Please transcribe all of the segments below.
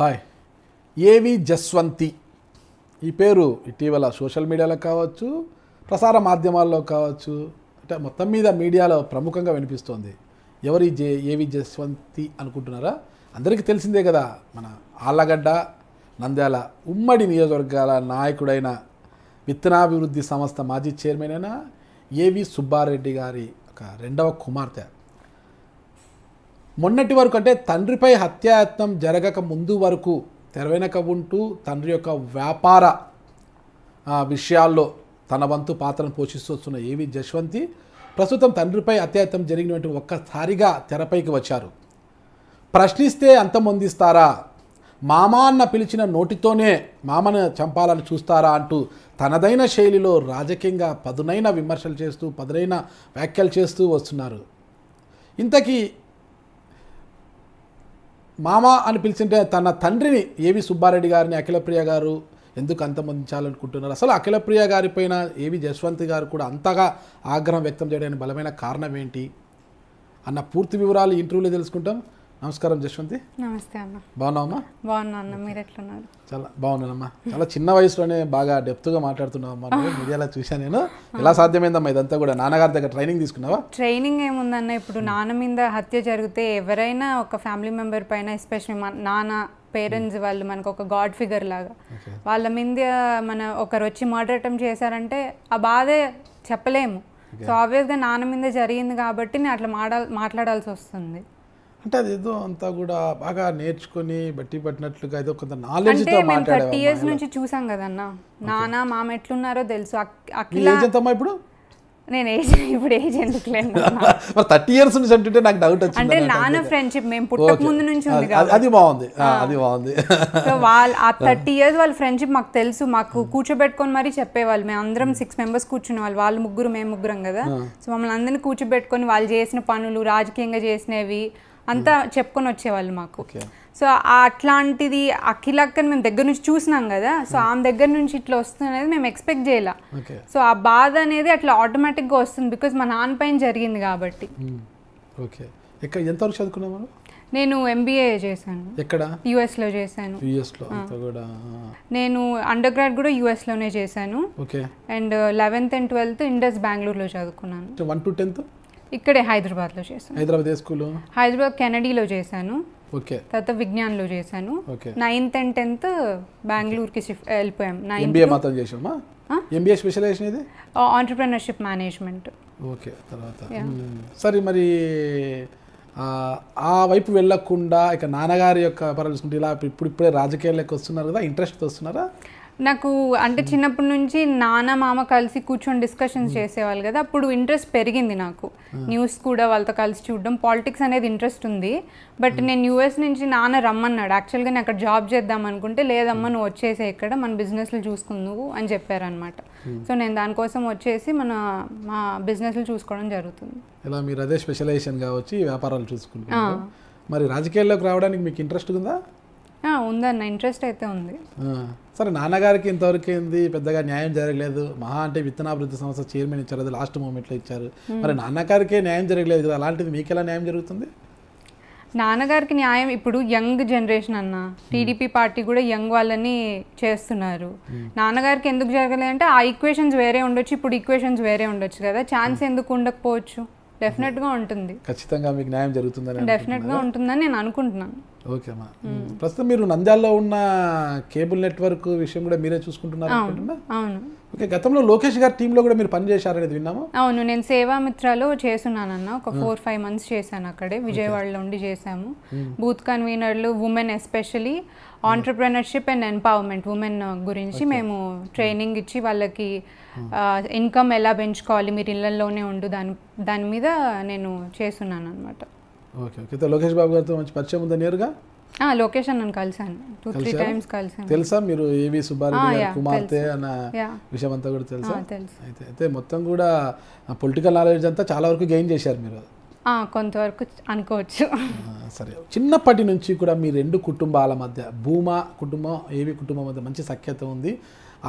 Hi ఏవి జస్వంతి ఈ పేరు ఇటీవల సోషల్ మీడియాలో కావచ్చు ప్రసార మాధ్యమాల్లో కావచ్చు అంటే మొత్తం మీద మీడియాలో ప్రముఖంగా వినిపిస్తోంది ఎవరి జే ఏవి జస్వంతి అనుకుంటున్నారా అందరికీ తెలిసిందే కదా మన ఆళ్ళగడ్డ నంద్యాల ఉమ్మడి నియోజకవర్గాల నాయకుడైన విత్తనాభివృద్ధి సంస్థ మాజీ చైర్మన్ అయిన ఏవి సుబ్బారెడ్డి గారి ఒక రెండవ కుమార్తె మొన్నటి వరకు అంటే తండ్రిపై హత్యాయత్నం జరగక ముందు వరకు తెరవెనక ఉంటూ తండ్రి యొక్క వ్యాపార విషయాల్లో తన వంతు పాత్రను వస్తున్న ఏవి జశ్వంతి ప్రస్తుతం తండ్రిపై అత్యాయత్నం జరిగినటువంటి ఒక్కసారిగా తెరపైకి వచ్చారు ప్రశ్నిస్తే అంతమొందిస్తారా మామ అన్న పిలిచిన నోటితోనే మామను చంపాలని చూస్తారా అంటూ తనదైన శైలిలో రాజకీయంగా పదునైన విమర్శలు చేస్తూ పదునైన వ్యాఖ్యలు చేస్తూ వస్తున్నారు ఇంతకీ మామ అని పిలిచింటే తన తండ్రిని ఏవి సుబ్బారెడ్డి గారిని అఖిలప్రియ గారు ఎందుకు అంతమందించాలనుకుంటున్నారు అసలు అఖిలప్రియ గారి పైన ఏవి జస్వంత్ గారు కూడా అంతగా ఆగ్రహం వ్యక్తం చేయడానికి బలమైన కారణం ఏంటి అన్న పూర్తి వివరాలు ఇంటర్వ్యూలో తెలుసుకుంటాం నమస్కారం జశ్వంతి నమస్తే అన్న బాగున్నావమ్మా బాగున్నా అన్న మీరు ఎట్లున్నారు చాలా బాగున్నానమ్మా చాలా చిన్న వయసులోనే బాగా డెప్త్గా మాట్లాడుతున్నావమ్మా మీడియాలో చూశాను నేను ఎలా సాధ్యమైందమ్మా ఇదంతా కూడా నాన్నగారి దగ్గర ట్రైనింగ్ తీసుకున్నావా ట్రైనింగ్ ఏముందన్న ఇప్పుడు నాన్న మీద హత్య జరిగితే ఎవరైనా ఒక ఫ్యామిలీ మెంబర్ పైన ఎస్పెషల్లీ మా నాన్న పేరెంట్స్ వాళ్ళు మనకు ఒక గాడ్ ఫిగర్ లాగా వాళ్ళ మీద మన ఒకరు వచ్చి మాట్లాడటం చేశారంటే ఆ బాధే చెప్పలేము సో ఆబ్వియస్గా నాన్న మీద జరిగింది కాబట్టి నేను అట్లా మాట్లాడాల్సి వస్తుంది అంటే ఏదో అంతా కూడా బాగా నేర్చుకుని బట్టి పట్టినట్లుగా ఏదో కొంత నాలెడ్జ్ తో థర్టీ ఇయర్స్ నుంచి చూసాం కదన్న నానా మామ ఎట్లున్నారో తెలుసు ఇప్పుడు నేను ఏజ్ ఇప్పుడు ఏజ్ ఎందుకు లేదు థర్టీ ఇయర్స్ నుంచి అంటుంటే నాకు డౌట్ వచ్చింది అంటే నాన్న ఫ్రెండ్షిప్ మేము పుట్టక ముందు నుంచి ఉంది అది బాగుంది అది బాగుంది సో వాళ్ళు ఆ థర్టీ ఇయర్స్ వాళ్ళ ఫ్రెండ్షిప్ మాకు తెలుసు మాకు hmm. కూర్చోబెట్టుకొని మరీ చెప్పేవాళ్ళు మేము అందరం సిక్స్ hmm. మెంబర్స్ కూర్చునే వాళ్ళు వాళ్ళు ముగ్గురు మేము ముగ్గురం కదా సో మమ్మల్ని అందరినీ కూర్చోబెట్టుకొని వాళ్ళు చేసిన పనులు రాజకీయంగా చేసినవి అంతా చెప్పుకొని వచ్చేవాళ్ళు మాకు సో అట్లాంటిది అఖిలక్కని మేము దగ్గర నుంచి చూసినాం కదా సో ఆమె దగ్గర నుంచి ఇట్లా వస్తున్నది మేము ఎక్స్పెక్ట్ చేయలే సో ఆ బాధ అనేది అట్లా ఆటోమేటిక్గా వస్తుంది బికాస్ మా నాన్న పైన జరిగింది కాబట్టి ఓకే నేను ఎంబీఏ చేశాను ఎక్కడ యుఎస్ లో చేశాను యుఎస్ లో కూడా నేను అండర్ గ్రాడ్ కూడా యుఎస్ లోనే చేశాను okay and eleventh and twelfth Indus బెంగళూరులో చదువుకున్నాను వన్ టు టెన్త్ ఇక్కడే హైదరాబాద్లో చేశాను హైదరాబాద్ స్కూల్లో హైదరాబాద్ కెనడీలో చేశాను ఓకే తర్వాత విజ్ఞాన్లో చేశాను నైన్త్ అండ్ టెన్త్ బెంగళూరుకి షిఫ్ట్ వెళ్ళిపోయాం ఎంబీఏ మాత్రం చేశామా ఎంబీఏ స్పెషలైజేషన్ ఇది ఆంటర్ప్రినర్షిప్ మేనేజ్మెంట్ ఓకే తర్వాత సరే మరి ఆ వైపు వెళ్ళకుండా ఇక నాన్నగారి యొక్క పరిస్థితి ఇలా ఇప్పుడు ఇప్పుడే రాజకీయాల్లోకి వస్తున్నారు కదా ఇంట్రెస్ట్ వస్తున్నారా నాకు అంటే hmm. చిన్నప్పటి నుంచి నాన్న మామ కలిసి కూర్చొని డిస్కషన్స్ hmm. చేసేవాళ్ళు కదా అప్పుడు ఇంట్రెస్ట్ పెరిగింది నాకు న్యూస్ hmm. కూడా వాళ్ళతో కలిసి చూడడం పాలిటిక్స్ అనేది ఇంట్రెస్ట్ ఉంది బట్ నేను యూఎస్ నుంచి నాన్న రమ్మన్నాడు యాక్చువల్గా నేను అక్కడ జాబ్ చేద్దాం అనుకుంటే లేదమ్మా నువ్వు వచ్చేసే ఇక్కడ మన బిజినెస్లు చూసుకుందువు అని చెప్పారనమాట సో నేను దానికోసం వచ్చేసి మన మా బిజినెస్లు చూసుకోవడం జరుగుతుంది ఇలా మీరు అదే స్పెషలైజేషన్గా వచ్చి వ్యాపారాలు చూసుకుంటారు మరి రాజకీయాల్లోకి రావడానికి మీకు ఇంట్రెస్ట్ ఉందా ఉందన్న ఇంట్రెస్ట్ అయితే ఉంది సరే నాన్నగారికి ఇంతవరకు ఏంది పెద్దగా న్యాయం జరగలేదు మహా అంటే విత్తనాభివృద్ధి సంస్థ చైర్మన్ ఇచ్చారు అది లాస్ట్ మూమెంట్లో ఇచ్చారు మరి నాన్నగారికే న్యాయం జరగలేదు కదా అలాంటిది మీకు ఎలా న్యాయం జరుగుతుంది నాన్నగారికి న్యాయం ఇప్పుడు యంగ్ జనరేషన్ అన్న టీడీపీ పార్టీ కూడా యంగ్ వాళ్ళని చేస్తున్నారు నాన్నగారికి ఎందుకు జరగలేదంటే ఆ ఈక్వేషన్స్ వేరే ఉండొచ్చు ఇప్పుడు ఈక్వేషన్స్ వేరే ఉండొచ్చు కదా ఛాన్స్ ఎందుకు ఉండకపోవచ్చు డెఫినెట్ గా ఉంటుంది ఖచ్చితంగా మీకు న్యాయం జరుగుతుందని డెఫినెట్ గా ఉంటుందని నేను అనుకుంటున్నాను ఓకే అమ్మా ప్రస్తుతం మీరు నంద్యాలలో ఉన్న కేబుల్ నెట్వర్క్ విషయం కూడా మీరే చూసుకుంటున్నారు అవును గతంలో లోకేష్ గారి టీంలో కూడా మీరు పనిచేశారనేది విన్నాము అవును నేను సేవామిత్రలో చేస్తున్నానన్న ఒక ఫోర్ ఫైవ్ మంత్స్ చేశాను అక్కడే విజయవాడలో ఉండి చేశాము బూత్ కన్వీనర్లు women especially entrepreneurship and empowerment women గురించి మేము ట్రైనింగ్ hmm. ఇచ్చి వాళ్ళకి ఇన్కమ్ hmm. ఎలా పెంచుకోవాలి మీరు ఇళ్లలోనే ఉండు దాని దాని మీద నేను చేస్తున్నాను అనమాట ఓకే ఓకే లోకేష్ బాబు గారితో మంచి పరిచయం ఉందా నేరుగా లొకేషన్ నేను కలిసాను టూ త్రీ టైమ్స్ కలిసాను తెలుసా మీరు ఏవి సుబ్బారెడ్డి కుమార్తె అన్న విషయం అంతా కూడా తెలుసా అయితే అయితే మొత్తం కూడా పొలిటికల్ నాలెడ్జ్ అంతా చాలా వరకు గెయిన్ చేశారు మీరు కొంతవరకు అనుకోవచ్చు సరే చిన్నప్పటి నుంచి కూడా మీ రెండు కుటుంబాల మధ్య భూమా కుటుంబం ఏవి కుటుంబం మధ్య మంచి సఖ్యత ఉంది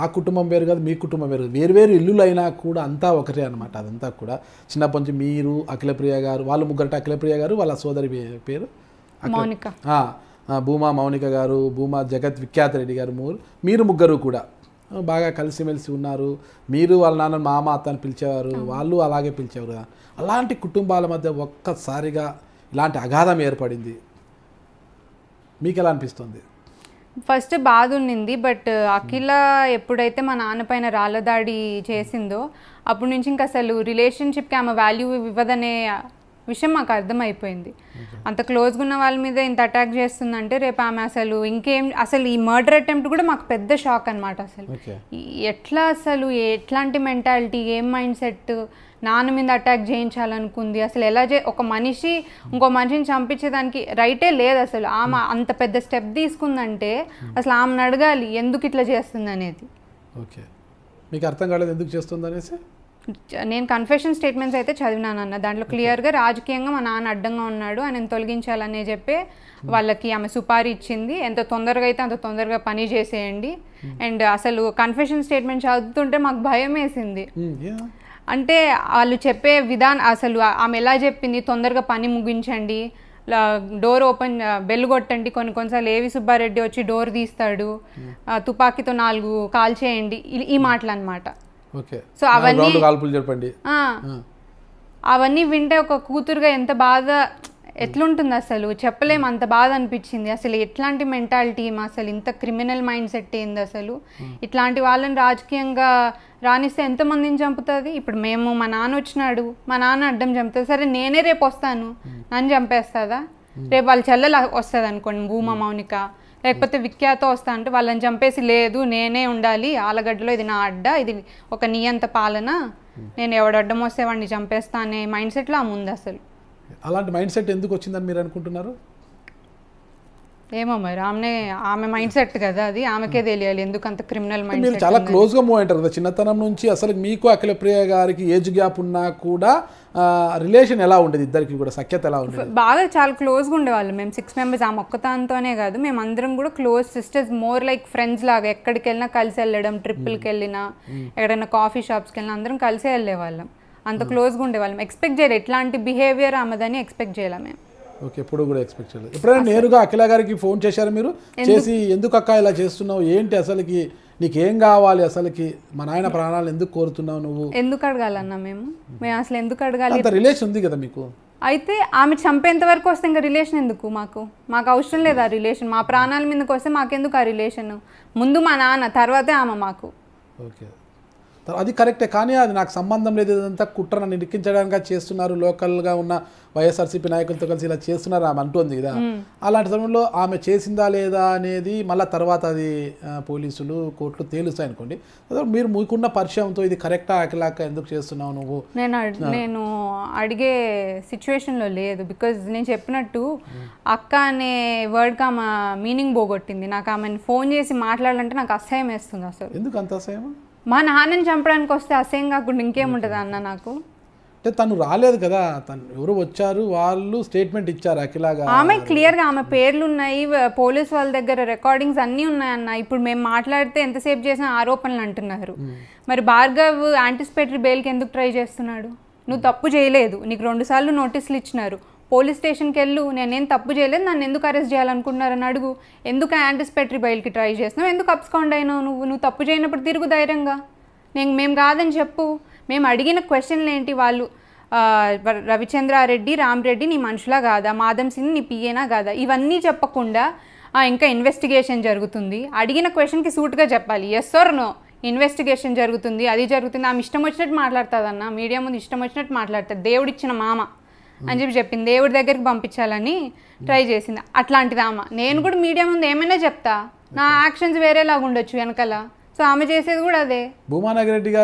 ఆ కుటుంబం వేరు కాదు మీ కుటుంబం వేరు వేరు ఇల్లులు అయినా కూడా అంతా ఒకటే అనమాట అదంతా కూడా చిన్నప్పటి నుంచి మీరు అఖిలప్రియ గారు వాళ్ళు ముగ్గురట అఖిలప్రియ గారు వాళ్ళ సోదరి పేరు మౌనిక భూమా మౌనిక గారు భూమా జగత్ విఖ్యాత రెడ్డి గారు మూరు మీరు ముగ్గురు కూడా బాగా కలిసిమెలిసి ఉన్నారు మీరు వాళ్ళ నాన్న మామ అత్త అని పిలిచేవారు వాళ్ళు అలాగే పిలిచేవారు కదా అలాంటి కుటుంబాల మధ్య ఒక్కసారిగా ఇలాంటి అగాధం ఏర్పడింది మీకు ఎలా అనిపిస్తుంది ఫస్ట్ బాధ ఉండింది బట్ అఖిల ఎప్పుడైతే మా నాన్న పైన రాళ్ళదాడి చేసిందో అప్పటి నుంచి ఇంకా అసలు రిలేషన్షిప్కి ఆమె వాల్యూ ఇవ్వదనే విషయం మాకు అర్థమైపోయింది అంత క్లోజ్గా ఉన్న వాళ్ళ మీద ఇంత అటాక్ చేస్తుందంటే రేపు ఆమె అసలు ఇంకేం అసలు ఈ మర్డర్ అటెంప్ట్ కూడా మాకు పెద్ద షాక్ అనమాట అసలు ఎట్లా అసలు ఎట్లాంటి మెంటాలిటీ ఏం మైండ్ సెట్ నాన్న మీద అటాక్ చేయించాలనుకుంది అసలు ఎలా చే ఒక మనిషి ఇంకో మనిషిని చంపించేదానికి రైటే లేదు అసలు ఆమె hmm. అంత పెద్ద స్టెప్ తీసుకుందంటే hmm. అసలు ఆమెను అడగాలి ఎందుకు ఇట్లా చేస్తుంది అనేది ఓకే మీకు అర్థం కాలేదు ఎందుకు చేస్తుంది అనేసి నేను కన్ఫెషన్ స్టేట్మెంట్స్ అయితే చదివినాను అన్న దాంట్లో క్లియర్గా రాజకీయంగా మా నాన్న అడ్డంగా ఉన్నాడు ఆయన తొలగించాలనే చెప్పి వాళ్ళకి ఆమె సుపారీ ఇచ్చింది ఎంత తొందరగా అయితే అంత తొందరగా పని చేసేయండి అండ్ అసలు కన్ఫెషన్ స్టేట్మెంట్ చదువుతుంటే మాకు భయం వేసింది అంటే వాళ్ళు చెప్పే విధానం అసలు ఆమె ఎలా చెప్పింది తొందరగా పని ముగించండి డోర్ ఓపెన్ బెల్ కొట్టండి కొన్ని కొన్నిసార్లు ఏవి సుబ్బారెడ్డి వచ్చి డోర్ తీస్తాడు తుపాకీతో నాలుగు కాల్ చేయండి ఈ మాటలు అనమాట సో అవన్నీ కాల్పులు చెప్పండి అవన్నీ వింటే ఒక కూతురుగా ఎంత బాధ ఎట్లుంటుంది అసలు చెప్పలేం అంత బాధ అనిపించింది అసలు ఎట్లాంటి మెంటాలిటీ అసలు ఇంత క్రిమినల్ మైండ్ సెట్ అయింది అసలు ఇట్లాంటి వాళ్ళని రాజకీయంగా రాణిస్తే ఎంతమందిని చంపుతుంది ఇప్పుడు మేము మా నాన్న వచ్చినాడు మా నాన్న అడ్డం చంపుతుంది సరే నేనే రేపు వస్తాను నన్ను చంపేస్తుందా రేపు వాళ్ళ చెల్లెలు వస్తుంది అనుకోండి భూమా మౌనిక లేకపోతే విఖ్యాత వస్తా అంటే వాళ్ళని చంపేసి లేదు నేనే ఉండాలి ఆలగడ్డలో ఇది నా అడ్డ ఇది ఒక నియంత పాలన నేను ఎవడడ్డం వస్తే వాడిని చంపేస్తా అనే మైండ్ సెట్లో ఆ ముందు అసలు అలాంటి మైండ్ సెట్ ఎందుకు వచ్చిందని మీరు అనుకుంటున్నారు ఏమో మరి ఆమె ఆమె మైండ్ సెట్ కదా అది ఆమెకే తెలియాలి ఎందుకు అంత క్రిమినల్ మైండ్ మీరు చాలా క్లోజ్గా మూవ్ అంటారు కదా చిన్నతనం నుంచి అసలు మీకు అఖిల ప్రియ గారికి ఏజ్ గ్యాప్ ఉన్నా కూడా రిలేషన్ ఎలా ఉండేది ఇద్దరికి కూడా సఖ్యత ఎలా ఉండేది బాగా చాలా క్లోజ్గా ఉండేవాళ్ళు మేము సిక్స్ మెంబర్స్ ఆ ఒక్కతాంతోనే కాదు మేము అందరం కూడా close sisters more like friends లాగా ఎక్కడికి వెళ్ళినా కలిసి వెళ్ళడం ట్రిప్పులకి hmm. వెళ్ళినా hmm. ఎక్కడైనా కాఫీ షాప్స్కి వెళ్ళినా అందరం కలిసే వెళ్ళేవాళ్ళం అంత క్లోజ్గా hmm. ఉండేవాళ్ళం ఎక్స్పెక్ట్ చేయాలి ఎట్లాంటి బిహేవియర్ ఆమెదని ఎక్స్పెక్ట్ చేయలేము మేము ఓకే ఎప్పుడు కూడా ఎక్స్పెక్ట్ చేయలేదు ఎప్పుడైనా నేరుగా అఖిల గారికి ఫోన్ చేశారు మీరు చేసి ఎందుకు అక్క ఇలా చేస్తున్నావు ఏంటి అసలుకి నీకేం కావాలి అసలుకి మా నాయన ప్రాణాలు ఎందుకు కోరుతున్నావు నువ్వు ఎందుకు అడగాలన్నా మేము మేము అసలు ఎందుకు అడగాలి రిలేషన్ ఉంది కదా మీకు అయితే ఆమె చంపేంత వరకు వస్తే ఇంకా రిలేషన్ ఎందుకు మాకు మాకు అవసరం లేదు ఆ రిలేషన్ మా ప్రాణాల మీదకి వస్తే మాకెందుకు ఆ రిలేషన్ ముందు మా నాన్న తర్వాతే ఆమె మాకు ఓకే అది కరెక్టే కానీ అది నాకు సంబంధం లేదు ఇదంతా నన్ను ఇరికించడానికి చేస్తున్నారు లోకల్గా ఉన్న వైఎస్ఆర్సీపీ నాయకులతో కలిసి ఇలా చేస్తున్నారు ఆమె అంటుంది కదా అలాంటి సమయంలో ఆమె చేసిందా లేదా అనేది మళ్ళీ తర్వాత అది పోలీసులు కోర్టులు తేలుస్తాయి అనుకోండి మీరు మీకున్న పరిచయంతో ఇది కరెక్టా ఆకలాక ఎందుకు చేస్తున్నావు నువ్వు నేను నేను అడిగే సిచ్యువేషన్లో లేదు బికాజ్ నేను చెప్పినట్టు అక్క అనే వర్డ్కి ఆమె మీనింగ్ పోగొట్టింది నాకు ఆమెను ఫోన్ చేసి మాట్లాడాలంటే నాకు అసహ్యం వేస్తుంది అసలు ఎందుకు అంత అసహ్యం మా నాన్నని చంపడానికి వస్తే అసహ్యం కాకుండా ఇంకేముంటుంది అన్న నాకు అంటే తను రాలేదు కదా తను ఎవరు వచ్చారు వాళ్ళు స్టేట్మెంట్ ఇచ్చారు అఖిలాగా ఆమె క్లియర్గా ఆమె పేర్లు ఉన్నాయి పోలీస్ వాళ్ళ దగ్గర రికార్డింగ్స్ అన్నీ ఉన్నాయన్న ఇప్పుడు మేము మాట్లాడితే ఎంతసేపు చేసిన ఆరోపణలు అంటున్నారు మరి భార్గవ్ యాంటిసిపేటరీ బెయిల్కి ఎందుకు ట్రై చేస్తున్నాడు నువ్వు తప్పు చేయలేదు నీకు రెండు సార్లు నోటీసులు ఇచ్చినారు పోలీస్ స్టేషన్కి వెళ్ళు నేనేం తప్పు చేయలేదు నన్ను ఎందుకు అరెస్ట్ చేయాలనుకుంటున్నారని అడుగు ఎందుకు యాంటిసిపేటరీ బయలుకి ట్రై చేస్తున్నావు ఎందుకు అప్స్కౌండ్ అయినావు నువ్వు నువ్వు తప్పు చేయనప్పుడు తిరుగు ధైర్యంగా నేను మేము కాదని చెప్పు మేము అడిగిన క్వశ్చన్లు ఏంటి వాళ్ళు రవిచంద్రారెడ్డి రామ్రెడ్డి నీ మనుషులా కాదా మాధవ్ సింగ్ నీ పిఏనా కాదా ఇవన్నీ చెప్పకుండా ఇంకా ఇన్వెస్టిగేషన్ జరుగుతుంది అడిగిన క్వశ్చన్కి సూట్గా చెప్పాలి ఎస్ ఆర్ నో ఇన్వెస్టిగేషన్ జరుగుతుంది అది జరుగుతుంది ఆమె ఇష్టం వచ్చినట్టు మాట్లాడుతుందన్న మీడియా ముందు ఇష్టం వచ్చినట్టు మాట్లాడుతుంది దేవుడిచ్చిన మామ అని చెప్పి చెప్పింది దేవుడి దగ్గరికి పంపించాలని ట్రై చేసింది అట్లాంటిది ఆమె నేను కూడా మీడియా ముందు ఏమైనా చెప్తా నా యాక్షన్స్ వేరేలాగా ఉండొచ్చు వెనకాల సో ఆమె చేసేది కూడా అదే భూమానగరెడ్డి గారు